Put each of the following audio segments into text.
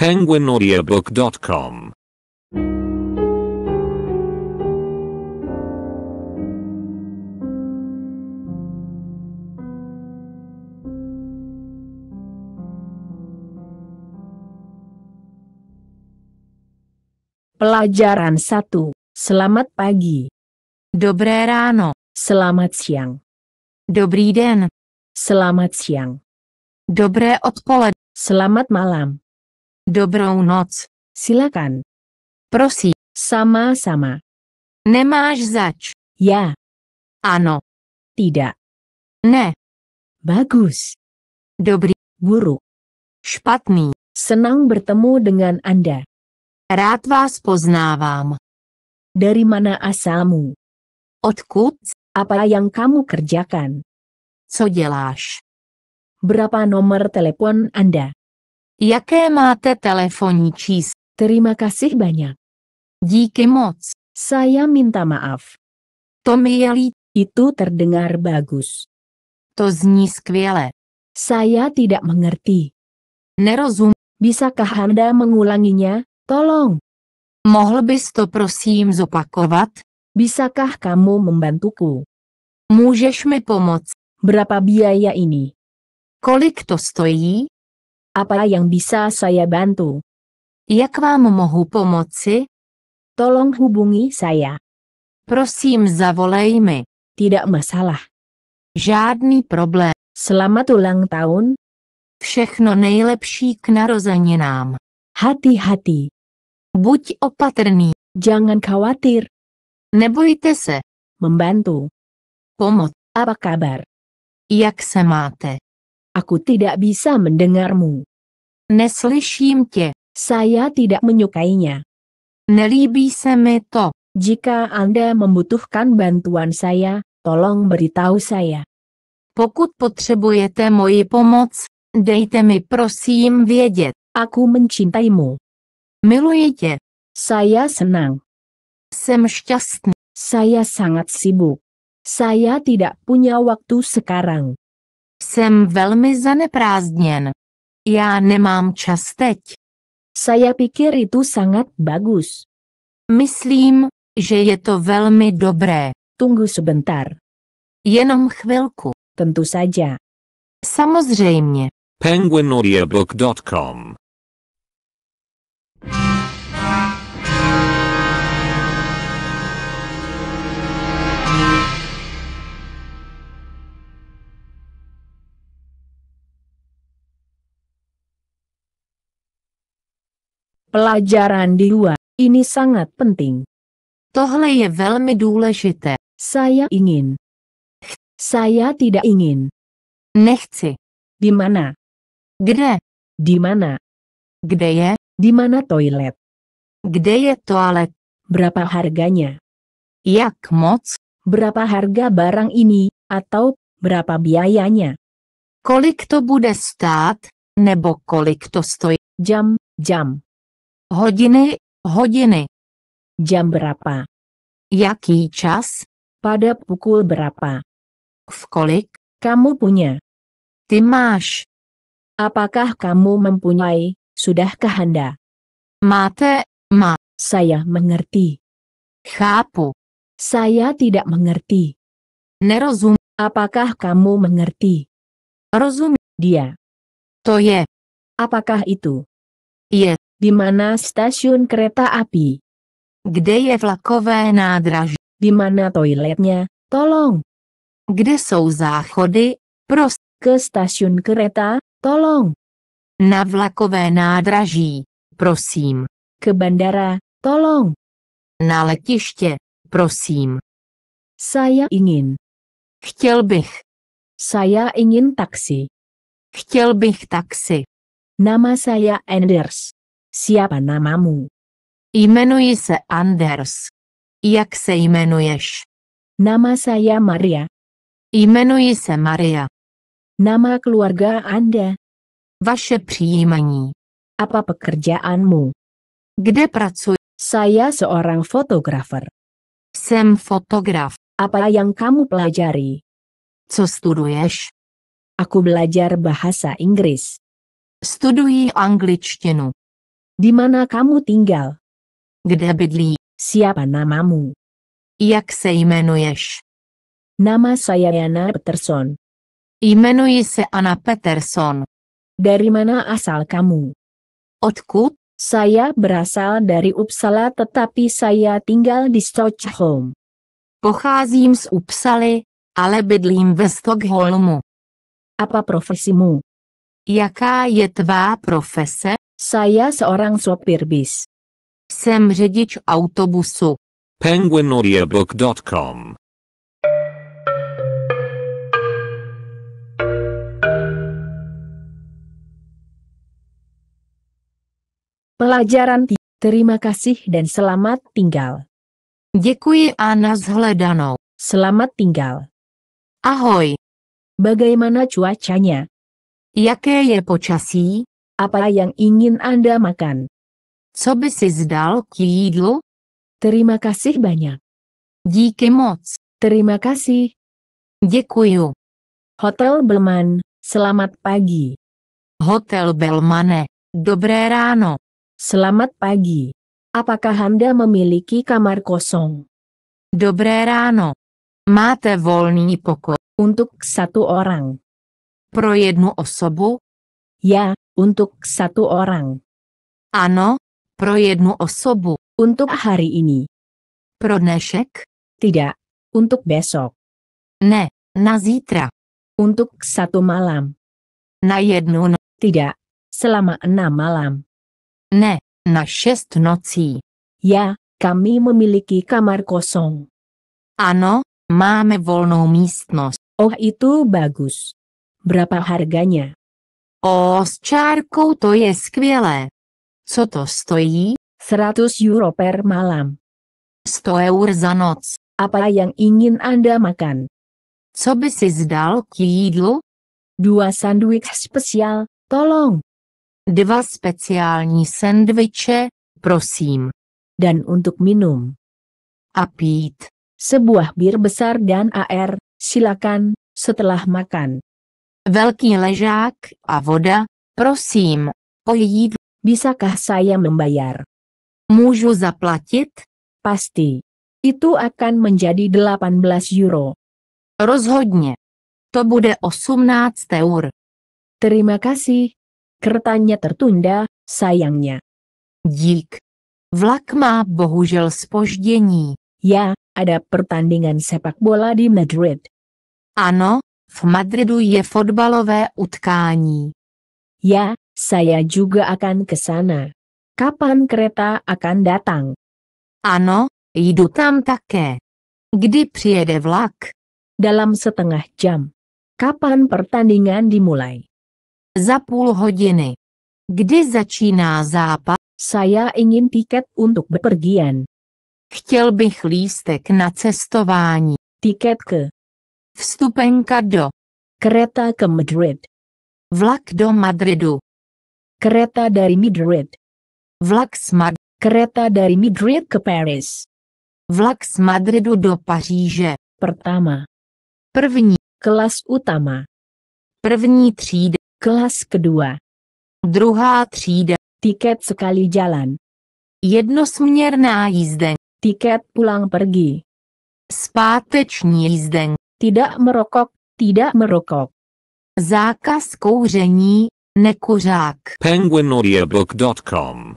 penguinaudiobook.com Pelajaran 1. Selamat pagi. Dobré ráno. Selamat siang. Dobrý den. Selamat siang. Dobré odpoledne. Selamat malam. Dobrou noc. Silakan. Prosi. Sama-sama. Nemáš zač. Ya. Ano. Tidak. Ne. Bagus. Dobrý. Buruk. Špatný. Senang bertemu dengan Anda. Rád vás poznávám. Dari mana asalmu? Odkud? Apa yang kamu kerjakan? Co děláš? Berapa nomor telepon Anda? Jaké máte telefonní číslo? Terima kasih banyak. Díky moc. Saya minta maaf. To mi je lít. Itu terdengar bagus. To zní skvěle. Saya tidak mengerti. Nerozum. Bisakah Anda mengulanginya, tolong? Mohl bys to prosím zopakovat? Bisakah kamu membantuku? Můžeš mi pomoct? Berapa biaya ini? Kolik to stojí? Apa yang bisa saya bantu? Jak vám mohu pomoci? Tolong hubungi saya. Prosím, zavolej mi. Tidak masalah. Žádný problém. Selamat ulang tahun. Všechno nejlepší k narozeninám. Hati-hati. Buď opatrný. Jangan khawatir. Nebojte se. Membantu. Pomoc. Apa kabar? Jak se máte? Aku tidak bisa mendengarmu. Nesli tě. Saya tidak menyukainya. Nelíbí bisa Jika Anda membutuhkan bantuan saya, tolong beritahu saya. Pokud potrzebujete moji pomoc, dejte mi prosím vědět. Aku mencintaimu. Miluji Saya senang. Sem šťastný. Saya sangat sibuk. Saya tidak punya waktu sekarang. Jsem velmi zaneprázdněn. Já nemám čas teď. Saya pikir itu sangat bagus. Myslím, že je to velmi dobré. Tunggu sebentar. Jenom chvilku. Tentu saja. Samozřejmě. penguinaudiobook.com Pelajaran di luar, ini sangat penting. Tohle je velmi důležité. Saya ingin. Saya tidak ingin. Nechci. Di mana? Kde? Di mana? Kde je? Di mana toilet? Kde je toilet? Berapa harganya? Jak moc? Berapa harga barang ini, atau berapa biayanya? Kolik to bude stát, nebo kolik to stojí? Jam, jam. Hodiny, hodiny. Jam berapa? Jaki čas? Pada pukul berapa? V kolik? Kamu punya. máš. Apakah kamu mempunyai, sudahkah Anda? Mate, ma. Saya mengerti. Chápu. Saya tidak mengerti. Nerozum. Apakah kamu mengerti? Rozum. Dia. To je. Apakah itu? Je Di mana stasiun kereta api? Kde je vlakové nádraží? Di mana toiletnya? Tolong. Kde jsou záchody? Prost. Ke stasiun kereta, tolong. Na vlakové nádraží, prosím. Ke bandara, tolong. Na letiště, prosím. Saya ingin. Chtěl bych. Saya ingin taksi. Chtěl bych taxi. Nama saya Anders. Siapa namamu? Imenuję się Anders. Jak se imenujesz? Nama saya Maria. Imenuję Maria. Nama keluarga Anda? Vaše příjmení. Apa pekerjaanmu? Kde pracuję? Saya seorang fotografer. Sem fotograf. Apa yang kamu pelajari? Co studuješ? Aku belajar bahasa Inggris. Studuji angličtinu. Di mana kamu tinggal? Gedabedli. Siapa namamu? Jak se Nama saya Yana Peterson. Jmenuji Anna Peterson. Dari mana asal kamu? Otkut, Saya berasal dari Uppsala tetapi saya tinggal di Stockholm. Pocházím z Uppsaly, ale bydlím ve Stockholmu. Apa profesimu? Jaká je tvá profese? Saya seorang sopir bis. Sem řidič autobusu. penguinaudiobook.com Pelajaran Terima kasih dan selamat tinggal. Děkuji a nashledanou. Selamat tinggal. Ahoj. Bagaimana cuacanya? Jaké je počasí? apa yang ingin Anda makan? Co by si Terima kasih banyak. Díky moc. Terima kasih. Děkuju. Hotel Belman, selamat pagi. Hotel Belmane, dobré ráno. Selamat pagi. Apakah Anda memiliki kamar kosong? Dobré ráno. Máte volný pokoj. Untuk satu orang. Pro jednu osobu? Ya, untuk satu orang. Ano, pro jednu osobu. Untuk hari ini. Pro dnešek? Tidak, untuk besok. Ne, na zítra. Untuk satu malam. Na jednu no. Tidak, selama enam malam. Ne, na šest nocí. Ya, kami memiliki kamar kosong. Ano, máme volnou místnost. Oh itu bagus. Berapa harganya? O s čárkou to je skvělé. Co to stojí? 100 euro per malam. 100 eur za noc. Apa yang ingin Anda makan? Co by si zdal k jídlu? Dua sandwich spesial, tolong. Dva speciální sendviče, prosím. Dan untuk minum. A pít. Sebuah bir besar dan AR, silakan, setelah makan. Velký ležák a voda, prosím. O její... Bisakah saya membayar? Můžu zaplatit? Pasti. Itu akan menjadi 18 euro. Rozhodně. To bude 18 eur. Terima kasih. Kertanya tertunda, sayangnya. Dík. Vlak má bohužel spoždění. Ya, ada pertandingan sepak bola di Madrid. Ano, V Madridu je fotbalové utkání. Ya, saya juga akan ke sana. Kapan kereta akan datang? Ano, jdu tam také. Kdy přijede vlak? Dalam setengah jam. Kapan pertandingan dimulai? Za půl hodiny. Kdy začíná zápas? Saya ingin tiket untuk bepergian. Chtěl bych lístek na cestování. Tiket ke Vstupenka do. Kereta ke Madrid. Vlak do Madridu. Kereta dari Madrid. Vlak z Mad Kereta dari Madrid ke Paris. Vlak z Madridu do Paříže. Pertama. První. Kelas utama. První třída. Kelas kedua. Druhá třída. Tiket sekali jalan. Jednosměrná jízdeň. Tiket pulang pergi. Zpáteční jízdeň. Tidak merokok, tidak merokok. Zákaz kouření, nekuřák. penguinaudiobook.com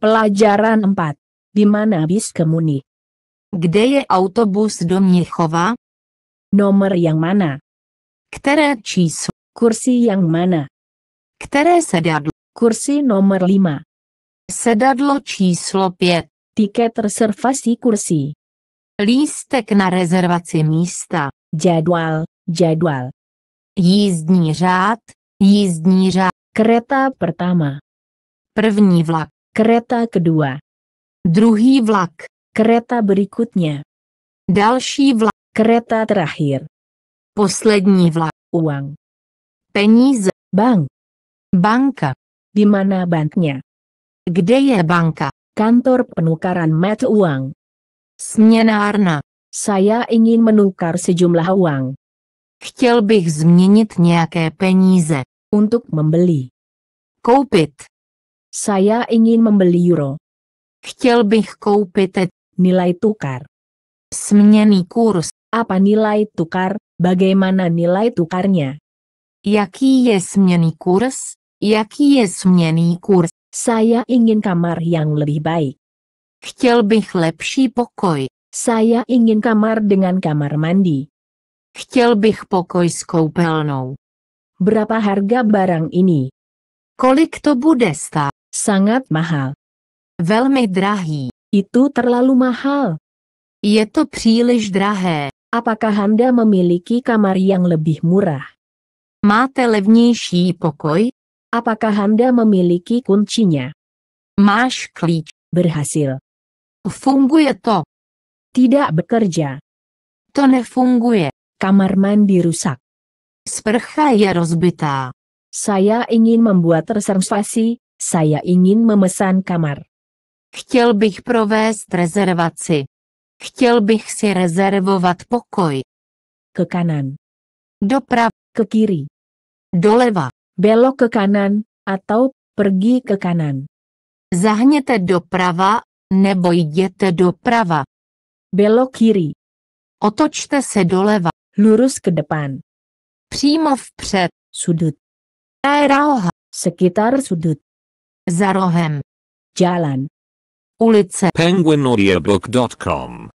Pelajaran 4. Di mana bis kemuni? Kde je autobus do Mnichova? Nomor yang mana? Které číslo? Kursi yang mana? Které sedadlo? Kursi nomor 5. Sedadlo číslo 5. Tiket reservasi kursi. Lístek na rezervaci místa. Jadwal, jadwal. Jízdní řád, jízdní řád. Kreta pertama. První vlak. Kreta kedua. Druhý vlak. Kereta berikutnya. Další vlak. Kereta terakhir. Poslední vlak. Uang. Peníze. Bank. Banka. Di mana banknya? Gde je banka? Kantor penukaran mata uang. Směnárna. Saya ingin menukar sejumlah uang. Chtěl bych změnit nějaké peníze. Untuk membeli. Koupit. Saya ingin membeli euro. Chtěl bych koupit nilai tukar. Semenyani kurs, apa nilai tukar, bagaimana nilai tukarnya? Yaki yes seminyani kurs? yaki yes seminyani kurs? Saya ingin kamar yang lebih baik. bih lepší pokoi, Saya ingin kamar dengan kamar mandi. Kecil pokoj pokoi koupelnou. Berapa harga barang ini? Kolik to budesta? Sangat mahal. Velmi drahi. Itu terlalu mahal. Je to příliš drahé. Apakah Anda memiliki kamar yang lebih murah? Máte levnější pokoj? Apakah Anda memiliki kuncinya? Máš klíč. Berhasil. Funguje to. Tidak bekerja. To nefunguje. Kamar mandi rusak. Sprcha je rozbitá. Saya ingin membuat reservasi, saya ingin memesan kamar. Chtěl bych provést rezervaci. Chtěl bych si rezervovat pokoj. Ke kanan. Doprav. Ke kiri. Doleva. Belok ke kanan, atau pergi ke kanan. Zahněte doprava, nebo jděte doprava. Belok kiri. Otočte se doleva. Lurus ke depan. Přímo vpřed. Sudut. Aeraoha. Sekitar sudut. Za rohem. Jalan. ulice penguinaudiobook.com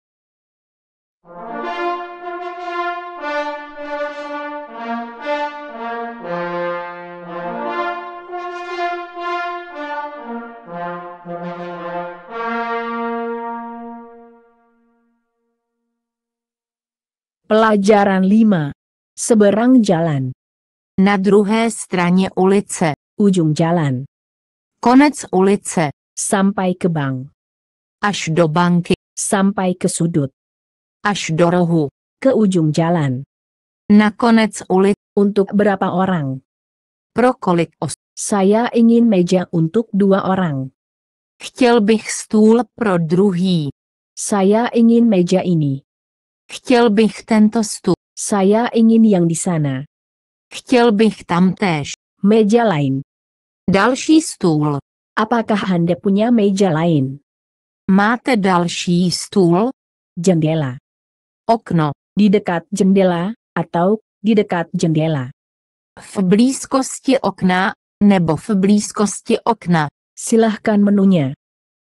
Pelajaran 5. Seberang jalan. Na druhé straně ulice. Ujung jalan. Konec ulice. Sampai ke bank. Ashdo bangke, sampai ke sudut. rohu, ke ujung jalan. Nakonet ulit, untuk berapa orang? Prokolik os, saya ingin meja untuk dua orang. Kjelbih stul prodruhi. Saya ingin meja ini. Kjelbih tentos tento Saya ingin yang di sana. Kjelbih tamtesh Meja lain. Dalshi stul. Apakah Anda punya meja lain? Máte další stůl? Jendela. Okno. Di dekat jendela, atau di dekat jendela. V blízkosti okna, nebo v blízkosti okna. Silahkan menunya.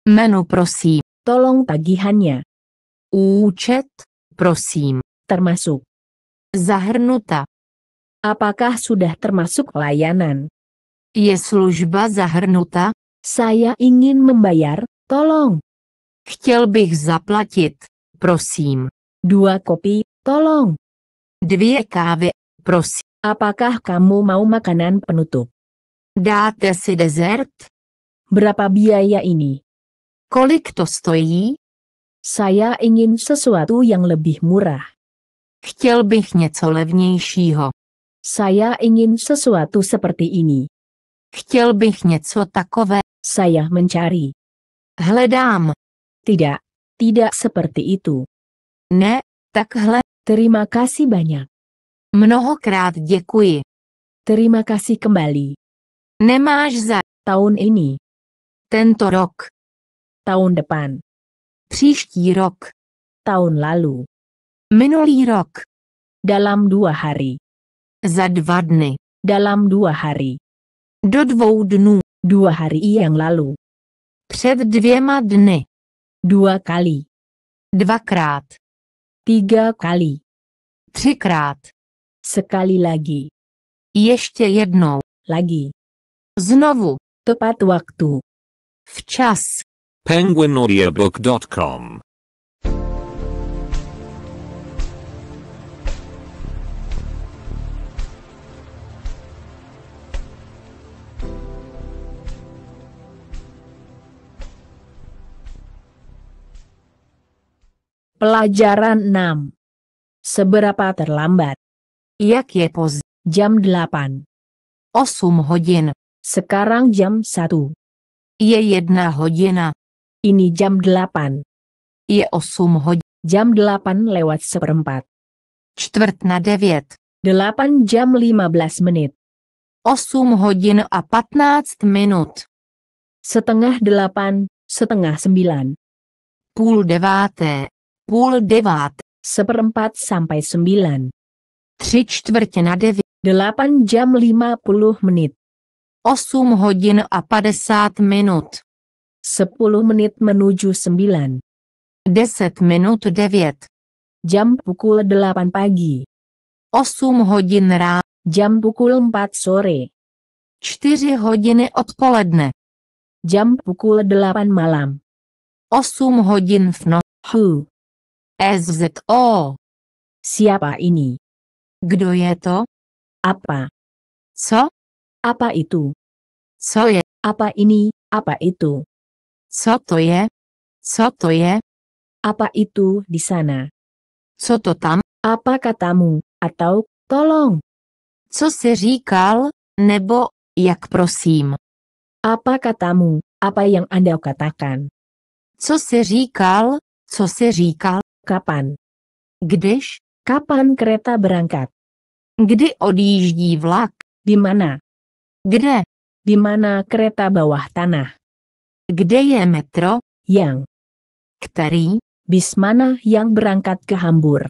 Menu prosím. Tolong tagihannya. Účet, prosím. Termasuk. Zahrnuta. Apakah sudah termasuk layanan? Je služba zahrnuta? Saya ingin membayar, tolong. Chtěl bych zaplatit, prosím. Dua kopi, tolong. Dvě kávy, prosím. Apakah kamu mau makanan penutup? Dáte si dessert? Berapa biaya ini? Kolik to stojí? Saya ingin sesuatu yang lebih murah. Chtěl bych něco levnějšího. Saya ingin sesuatu seperti ini. Chtěl bych něco takové. Saya mencari. Hledám. Tidak, tidak seperti itu. Ne, takhle. Terima kasih banyak. Mnohokrát děkuji. Terima kasih kembali. Nemáš za. Tahun ini. Tento rok. Tahun depan. Příští rok. Tahun lalu. Minulý rok. Dalam dua hari. Za dva dny. Dalam dua hari. Do dvou dnů. Dua hari yang lalu. Před dvěma dny. Dua kali. Dvakrát. Tiga kali. Třikrát. Sekali lagi. Ještě jednou. Lagi. Znovu. Tepat waktu. Včas. penguinaudiobook.com Pelajaran 6. Seberapa terlambat? Iya je poz. Jam 8. Osum hodin. Sekarang jam 1. Iya Yedna hodina. Ini jam 8. Iya Osum hodin. Jam 8 lewat seperempat. Čtvrt na 8 jam 15 menit. Osum hodin a 15 minut. Setengah 8, setengah 9. Pul devate devát, seperempat sampai sembilan. Tři čtvrtě na devět. Delapan jam lima puluh menit. Osm hodin a padesát minut. Sepuluh menit menuju sembilan. Deset minut devět. Jam pukul delapan pagi. Osm hodin rá, Jam pukul empat sore. Čtyři hodiny odpoledne. Jam pukul delapan malam. Osm hodin v noci. SZO. Siapa ini? Gdoyeto. Ya Apa? So? Apa itu? So ya, Apa ini? Apa itu? Soto ya? Soto ya? Apa itu di sana? Soto tam? Apa katamu? Atau, tolong. Co se říkal? Nebo, jak prosím? Apa katamu? Apa yang Anda katakan? Co se říkal? Co se říkal? Kapan? Gede, kapan kereta berangkat? Gede odjíždí vlak? Di mana? Gde? Di mana kereta bawah tanah? Gede ya metro? Yang. Kteri, Bis mana yang berangkat ke Hamburg?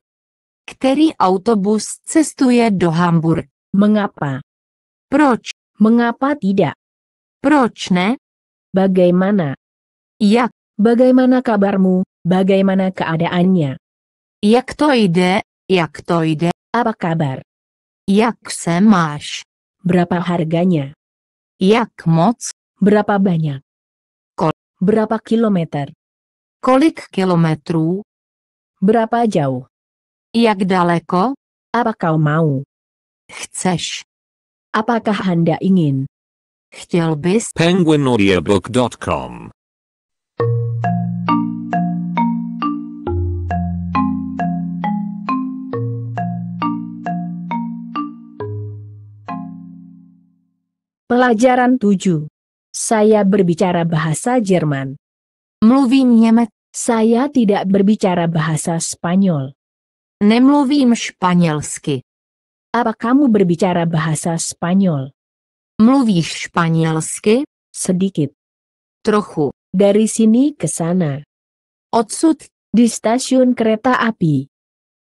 Kteri autobus cestuje do Hamburg? Mengapa? Proč? Mengapa tidak? Proč ne? Bagaimana? Iya, Bagaimana kabarmu? Bagaimana keadaannya? Jak to ide? Jak to ide? Apa kabar? Jak se máš? Berapa harganya? Jak moc? Berapa banyak? Kol Berapa kilometer? Kolik kilometru? Berapa jauh? Jak daleko? Apa kau mau? Chceš? Apakah Anda ingin? Chciałbyś? Penguinaudiebook.com Pelajaran 7. Saya berbicara bahasa Jerman. Mluvím Nyemet. Saya tidak berbicara bahasa Spanyol. Nemluvím španělsky. Apa kamu berbicara bahasa Spanyol? Mluvíš španělsky? Sedikit. Trochu. Dari sini ke sana. Odsud. Di stasiun kereta api.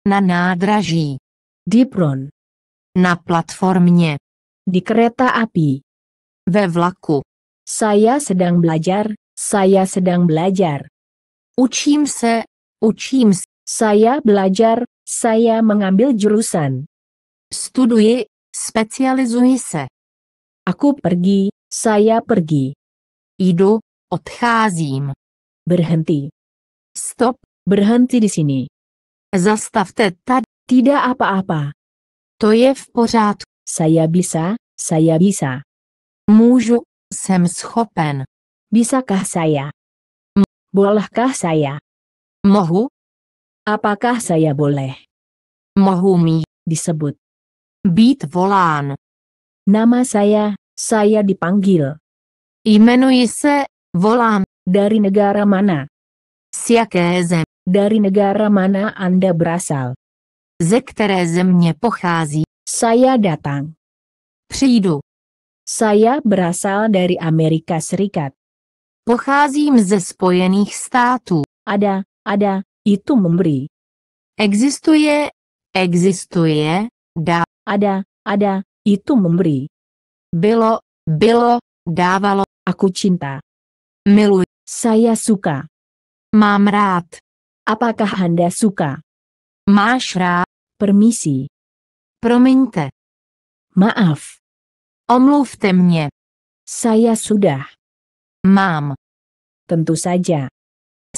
Na nádraží. Di pron. Na platformnya. Di kereta api. Ve vlaku. Saya sedang belajar, saya sedang belajar. Učím se, učím se. Saya belajar, saya mengambil jurusan. Studuji, specializuji se. Aku pergi, saya pergi. Idu, odcházím. Berhenti. Stop, berhenti di sini. Zastavte tad. Tidak apa-apa. To je v pořádku. Saya bisa, saya bisa. Muju, semshopen. Bisakah saya? M Bolehkah saya? Mohu? Apakah saya boleh? Mohumi disebut. Beat volan. Nama saya, saya dipanggil. Imenuise, se, Dari negara mana? Siaké Dari negara mana Anda berasal? Ze které země Saya datang. Přijdu. Saya berasal dari Amerika Serikat. Pocházím ze Spojených států. Ada, ada, itu memberi. Existuje, existuje, Da, Ada, ada, itu memberi. Bylo, bylo, dávalo. Aku cinta. Miluji. Saya suka. Mám rád. Apakah Anda suka? Máš rád. Permisi. Promiňte. Maaf. Omluvte mě. Saya sudah. Mám. Tentu saja.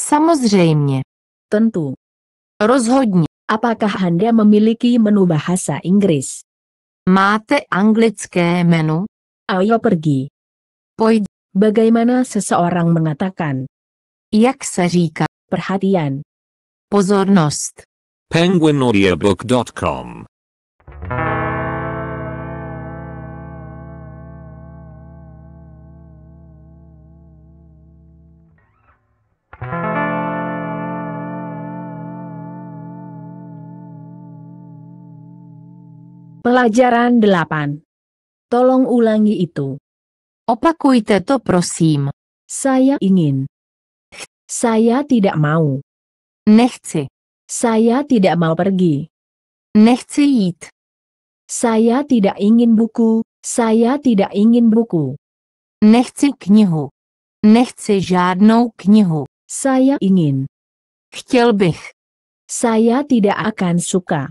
Samozřejmě. Tentu. Rozhodně. Apakah Anda memiliki menu bahasa Inggris? Máte anglické menu? Ayo pergi. Pojď. Bagaimana seseorang mengatakan? Jak se říká? Perhatian. Pozornost. Penguinaudiobook.com Pelajaran 8. Tolong ulangi itu. Opakujte to prosim. Saya ingin. Saya tidak mau. Nechce. Saya tidak mau pergi. Nechce it. Saya tidak ingin buku, saya tidak ingin buku. Nechce knihu. Nechce žádnou knihu. Saya ingin. Chtěl bych. Saya tidak akan suka.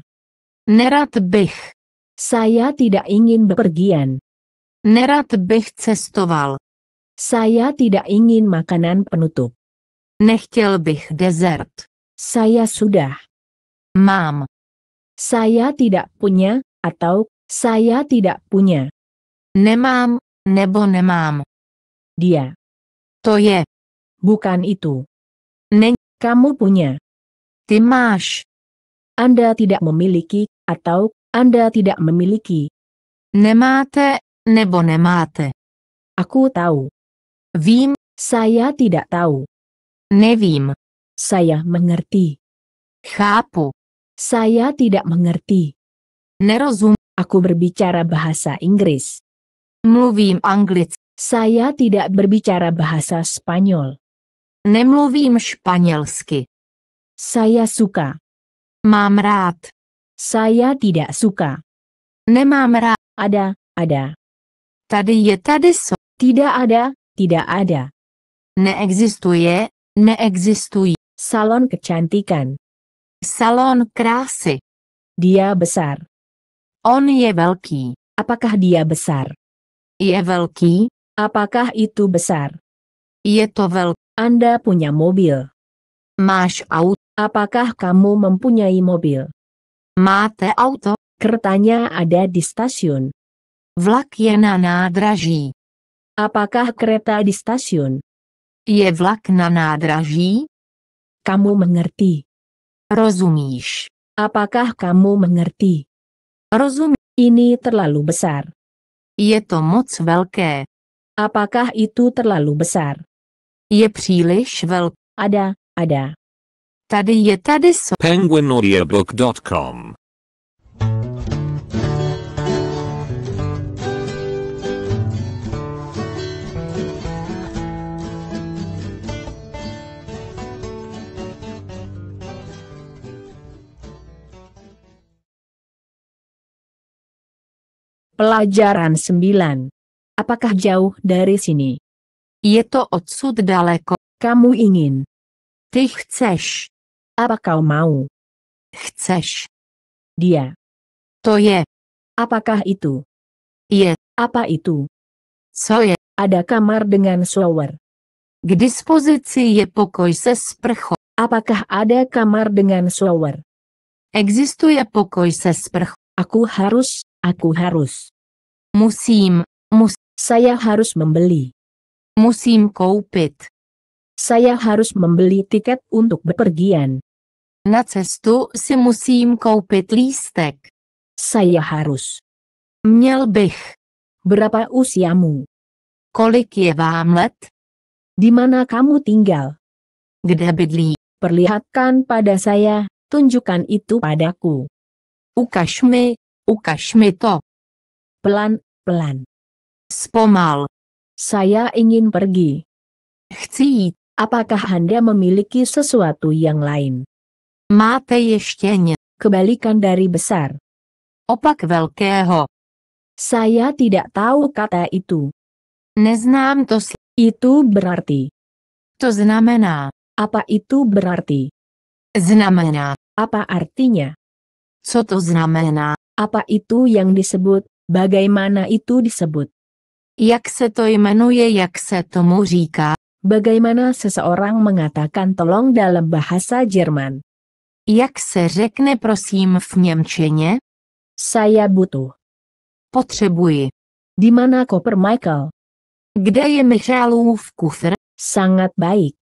Nerat bych. Saya tidak ingin bepergian. Nerad bych cestoval. Saya tidak ingin makanan penutup. Nechtěl bych dessert. Saya sudah. Mam. Saya tidak punya, atau, saya tidak punya. Nemám, nebo nemám. Dia. To je. Bukan itu. Neng, Kamu punya. Ty Anda tidak memiliki, atau, anda tidak memiliki. Nemate, nebo nemate. Aku tahu. Vim, saya tidak tahu. Nevim. Saya mengerti. Kapu, Saya tidak mengerti. Nerozum. Aku berbicara bahasa Inggris. Mluvim Anglic. Saya tidak berbicara bahasa Spanyol. Nemluvim Španělsky. Saya suka. Mam rád. Saya tidak suka. Nema merah Ada, ada. Tadi ya tadi so Tidak ada, tidak ada. ne existuje. Salon kecantikan. Salon krasi. Dia besar. On je velký. Apakah dia besar? Je velký. Apakah itu besar? Je to vel. Anda punya mobil. Máš aut. Apakah kamu mempunyai mobil? Máte auto? Kertanya ada di stasiun. Vlak je na nádraží. Apakah kereta di stasiun? Je vlak na nádraží? Kamu mengerti. Rozumíš. Apakah kamu mengerti? Rozum ini terlalu besar. Je to moc velké. Apakah itu terlalu besar? Je příliš velké. Ada, ada. Tady je tady so penguinaudiobook.com Pelajaran 9. Apakah jauh dari sini? Je to odsud daleko. Kamu ingin. Ty chceš. Apa kau mau? Chcesz. Dia. To je. Apakah itu? Iya. Apa itu? Co je? Ada kamar dengan shower. K dispozici je pokoj se sprcho. Apakah ada kamar dengan shower? Existuje pokoj se sprcho. Aku harus, aku harus. Musím, mus. Saya harus membeli. Musím koupit. Saya harus membeli tiket untuk bepergian. Na cestu si musím koupit lístek. Saya harus. Měl bych. Berapa usiamu? Kolik je vám let? Di mana kamu tinggal? Kde bydlí? Perlihatkan pada saya, tunjukkan itu padaku. Ukaž mi, ukaž mi to. Pelan, pelan. Spomal. Saya ingin pergi. Chci jít. Apakah Anda memiliki sesuatu yang lain? Máte ně? Kebalikan dari besar. Opak velkého. Saya tidak tahu kata itu. Neznám to sl- Itu berarti. To znamená. Apa itu berarti? Znamená. Apa artinya? Co to znamená? Apa itu yang disebut? Bagaimana itu disebut? Jak se to jmenuje, jak se tomu říká? Bagaimana seseorang mengatakan tolong dalam bahasa Jerman? Jak se řekne prosím v Němčině? Saya butu. Potřebuji. Dimana koper Michael? Kde je Michalův kufr? Sangat baik.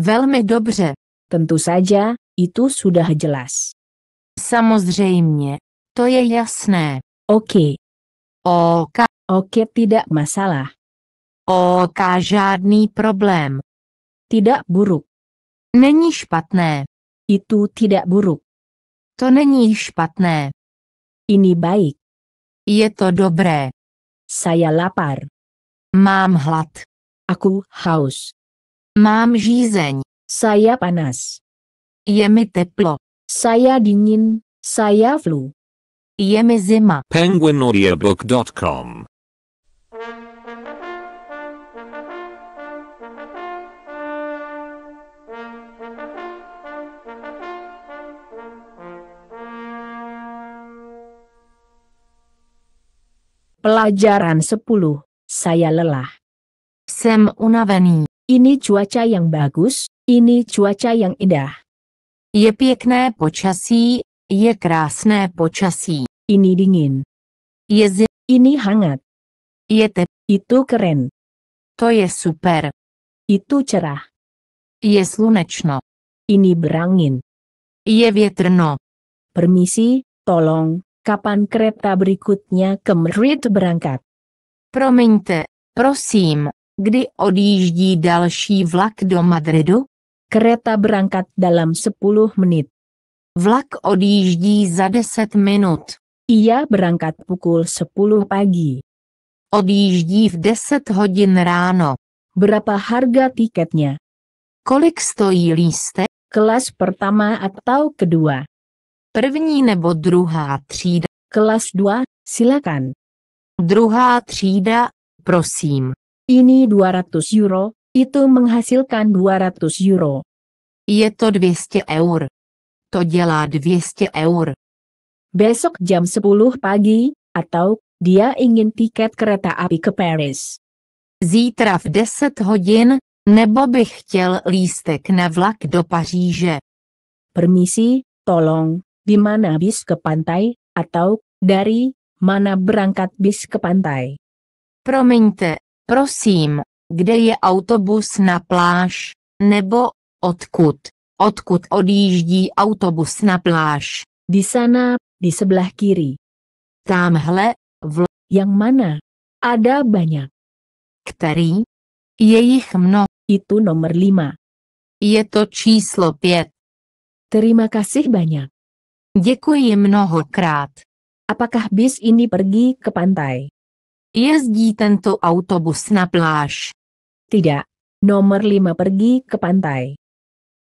Velmi dobře. Tentu saja, itu sudah jelas. Samozřejmě, to je jasné. OK. OK. OK, tidak masalah. OK, žádný problém. Tidak buruk. Není špatné. Itu tidak buruk. To není špatné. Ini baik. Je to dobré. Saya lapar. Mám hlad. Aku haus. Mám žízeň. Saya panas. Je mi teplo. Saya dingin. Saya flu. Je mi zima. Penguinaudiebook.com Pelajaran 10. Saya lelah. Sem Unavani. Ini cuaca yang bagus, ini cuaca yang indah. Je pěkné počasí, je krásné počasí. Ini dingin. Je zi Ini hangat. Je te Itu keren. To je super. Itu cerah. Je slunečno. Ini berangin. Je větrno. Permisi, tolong, Kapan kereta berikutnya ke Madrid berangkat? Promiňte, prosím, kdy odjíždí další vlak do Madridu? Kereta berangkat dalam 10 menit. Vlak odjíždí za 10 minut. Ia berangkat pukul 10 pagi. Odjíždí v 10 hodin ráno. Berapa harga tiketnya? Kolik stojí lístek? Kelas pertama atau kedua? První nebo druhá třída. Kelas 2, silakan. Druhá třída, prosím. Ini 200 euro, itu menghasilkan 200 euro. Je to 200 eur. To dělá 200 eur. Besok jam 10 pagi, atau dia ingin tiket kereta api ke Paris. Zítra v 10 hodin, nebo bych chtěl lístek na vlak do Paříže. Permisi, tolong, di mana bis ke pantai, atau dari mana berangkat bis ke pantai. Promiňte, Prosim, kde je autobus na pláž, nebo odkud, odkud odjíždí autobus na pláž. Di sana, di sebelah kiri. Tamhle, vl. Yang mana? Ada banyak. Který? Je jich mno. Itu nomor lima. Je to číslo pět. Terima kasih banyak. Děkuji mnohokrát. Apakah bis ini pergi ke pantai? Jezdí tento autobus na pláž? Tidak. Nomor lima pergi ke pantai.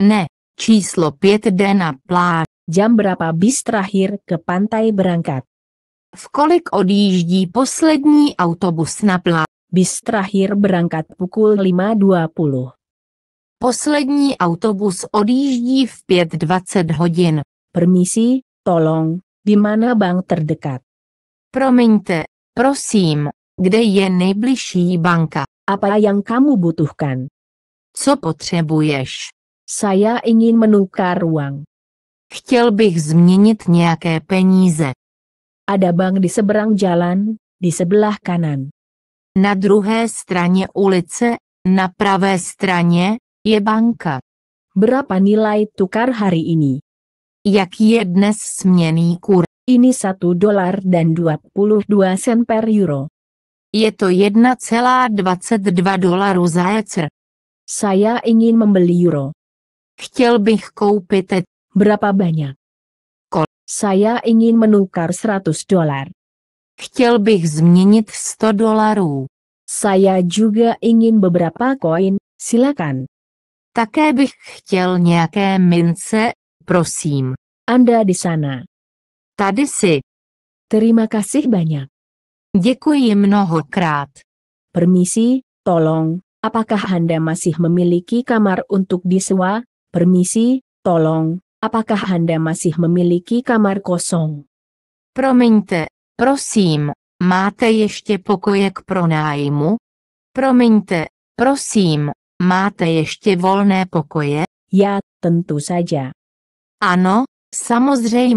Ne, číslo pět jde na pláž. Jam berapa bis terakhir ke pantai berangkat? V kolik odjíždí poslední autobus na pláž? Bis terakhir berangkat pukul 5.20. Poslední autobus odjíždí v 5.20 hodin. Permisi, tolong, di mana bank terdekat? Promente, Prosim, kde je nejbližší banka? Apa yang kamu butuhkan? Co potřebuješ? Saya ingin menukar uang. Chtěl bych změnit nějaké peníze. Ada bank di seberang jalan, di sebelah kanan. Na druhé straně ulice, na pravé straně, je banka. Berapa nilai tukar hari ini? Jakie dnes směný kur. Ini 1 dolar dan 22 sen per euro. Je to 1,22 dolaru za ecer. Saya ingin membeli euro. Chtěl bych koupit et. Berapa banyak? Kol. Saya ingin menukar 100 dolar. Chtěl bych změnit 100 dolarů. Saya juga ingin beberapa koin, silakan. Také bych chtěl nějaké mince, prosim, Anda di sana. Tadi si. Terima kasih banyak. Děkuji mnohokrát. Permisi, tolong, apakah Anda masih memiliki kamar untuk disewa? Permisi, tolong, apakah Anda masih memiliki kamar kosong? Promiňte, prosím, máte ještě pokoje k pronájmu? Promiňte, prosím, máte ještě volné pokoje? Ya, tentu saja. Ano, samozřejmě.